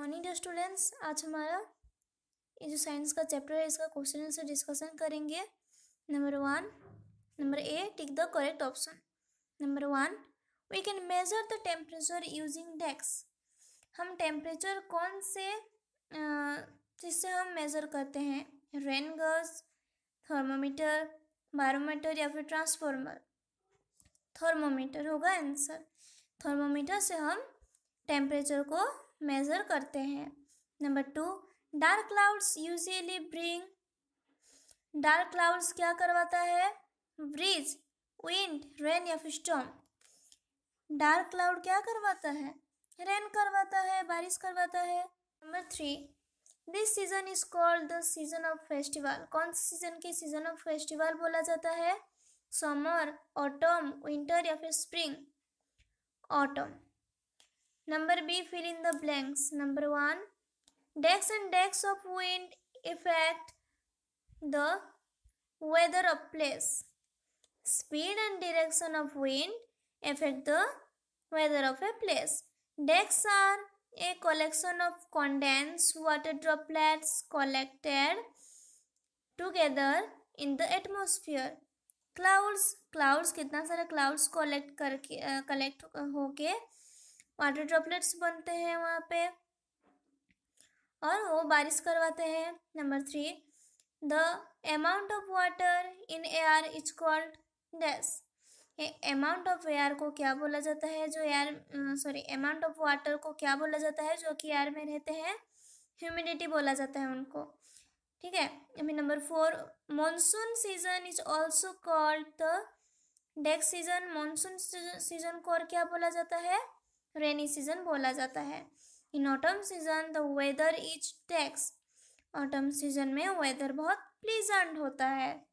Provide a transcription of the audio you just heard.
Morning day students आज हमारा ये जो साइंस का चैप्टर है इसका क्वेश्चन आंसर डिस्कशन करेंगे number one number A tick the correct option number one we can measure the temperature using डेक्स हम टेम्परेचर कौन से जिससे हम मेज़र करते हैं रेन गज थर्मोमीटर बारोमीटर या फिर ट्रांसफॉर्मर थर्मोमीटर होगा आंसर थर्मोमीटर से हम टेम्परेचर को मेज़र करते हैं number two dark clouds usually bring dark clouds क्या करवाता है ब्रिज विंड रेन या फिर स्टॉम डार्क क्लाउड क्या करवाता है रेन करवाता है बारिश करवाता है number three this season is called the season of festival कौन से सीजन के सीजन ऑफ फेस्टिवल बोला जाता है समर ऑटम विंटर या फिर spring autumn Number B, fill in the blanks. Number 1, decks and decks of wind affect the weather of place. Speed and direction of wind affect the weather of a place. Decks are a collection of condensed water droplets collected together in the atmosphere. Clouds, clouds कितना सारे clouds collect करके collect होके water droplets बनते हैं वहाँ पे और वो बारिश करवाते हैं number three the amount of water in air is called dash amount of air को क्या बोला जाता है जो air sorry amount of water को क्या बोला जाता है जो कि एयर में रहते हैं ह्यूमिडिटी बोला जाता है उनको ठीक है अभी number four monsoon season is also called the deck season monsoon season को और क्या बोला जाता है रेनी सीजन बोला जाता है in autumn season the weather is tax autumn season में वेदर बहुत प्लीजेंट होता है